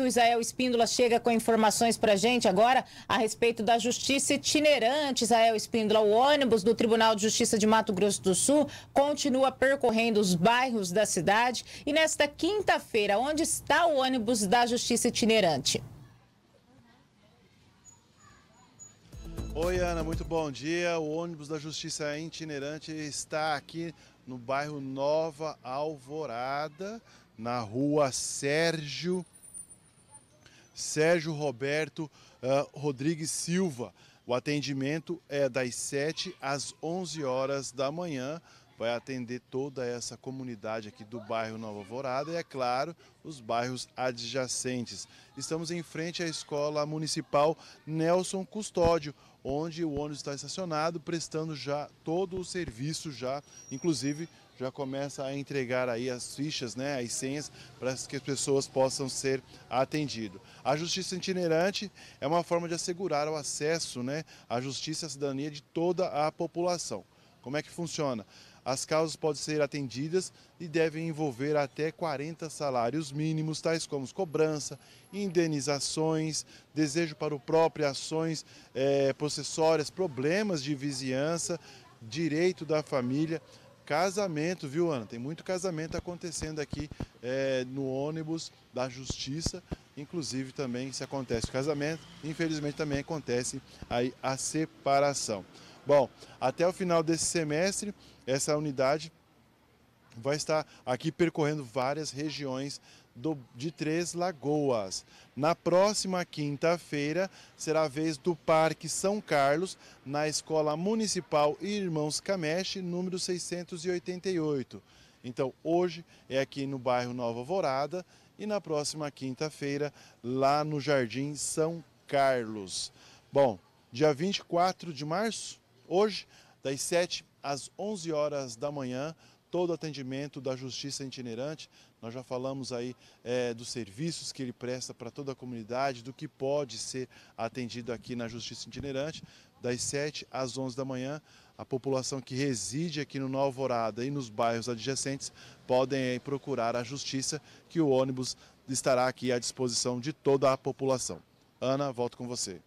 O Israel Espíndola chega com informações para gente agora a respeito da justiça itinerante. Israel Espíndola, o ônibus do Tribunal de Justiça de Mato Grosso do Sul continua percorrendo os bairros da cidade. E nesta quinta-feira, onde está o ônibus da justiça itinerante? Oi, Ana, muito bom dia. O ônibus da Justiça Itinerante está aqui no bairro Nova Alvorada, na rua Sérgio Sérgio Roberto uh, Rodrigues Silva. O atendimento é das 7 às 11 horas da manhã vai atender toda essa comunidade aqui do bairro Nova Alvorada e, é claro, os bairros adjacentes. Estamos em frente à Escola Municipal Nelson Custódio, onde o ônibus está estacionado, prestando já todo o serviço, já, inclusive já começa a entregar aí as fichas, né, as senhas, para que as pessoas possam ser atendidas. A justiça itinerante é uma forma de assegurar o acesso né, à justiça e à cidadania de toda a população. Como é que funciona? As causas podem ser atendidas e devem envolver até 40 salários mínimos, tais como cobrança, indenizações, desejo para o próprio, ações é, possessórias, problemas de vizinhança, direito da família casamento, viu, Ana? Tem muito casamento acontecendo aqui é, no ônibus da Justiça. Inclusive, também, se acontece o casamento, infelizmente também acontece aí a separação. Bom, até o final desse semestre, essa unidade vai estar aqui percorrendo várias regiões do, de Três Lagoas. Na próxima quinta-feira será a vez do Parque São Carlos, na Escola Municipal Irmãos Cameste, número 688. Então, hoje é aqui no bairro Nova Vorada e na próxima quinta-feira lá no Jardim São Carlos. Bom, dia 24 de março Hoje, das 7 às 11 horas da manhã, todo o atendimento da Justiça Itinerante. Nós já falamos aí é, dos serviços que ele presta para toda a comunidade, do que pode ser atendido aqui na Justiça Itinerante, das 7 às 11 da manhã. A população que reside aqui no Nova Alvorada e nos bairros adjacentes podem procurar a Justiça, que o ônibus estará aqui à disposição de toda a população. Ana, volto com você.